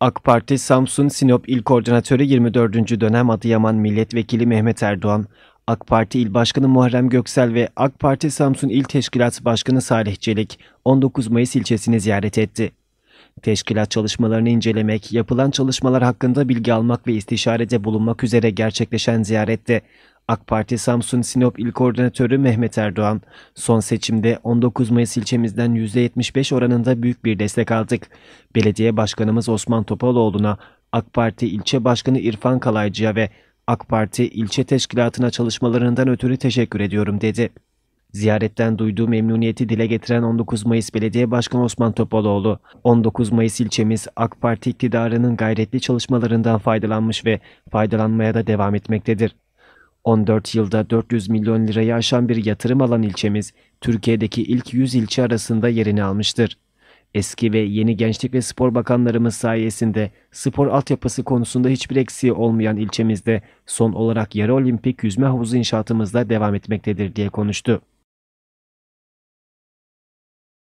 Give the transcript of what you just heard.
AK Parti Samsun Sinop İl Koordinatörü 24. dönem Adıyaman Milletvekili Mehmet Erdoğan, AK Parti İl Başkanı Muharrem Göksel ve AK Parti Samsun İl Teşkilat Başkanı Salih Çelik 19 Mayıs ilçesini ziyaret etti. Teşkilat çalışmalarını incelemek, yapılan çalışmalar hakkında bilgi almak ve istişarede bulunmak üzere gerçekleşen ziyarette AK Parti Samsun Sinop İl Koordinatörü Mehmet Erdoğan, son seçimde 19 Mayıs ilçemizden %75 oranında büyük bir destek aldık. Belediye Başkanımız Osman Topaloğlu'na, AK Parti İlçe Başkanı İrfan Kalaycı'ya ve AK Parti ilçe teşkilatına çalışmalarından ötürü teşekkür ediyorum dedi. Ziyaretten duyduğu memnuniyeti dile getiren 19 Mayıs Belediye Başkanı Osman Topaloğlu, 19 Mayıs ilçemiz AK Parti iktidarının gayretli çalışmalarından faydalanmış ve faydalanmaya da devam etmektedir. 14 yılda 400 milyon lirayı aşan bir yatırım alan ilçemiz, Türkiye'deki ilk 100 ilçe arasında yerini almıştır. Eski ve yeni Gençlik ve Spor Bakanlarımız sayesinde spor altyapısı konusunda hiçbir eksiği olmayan ilçemizde son olarak yarı olimpik yüzme havuzu inşaatımızda devam etmektedir diye konuştu.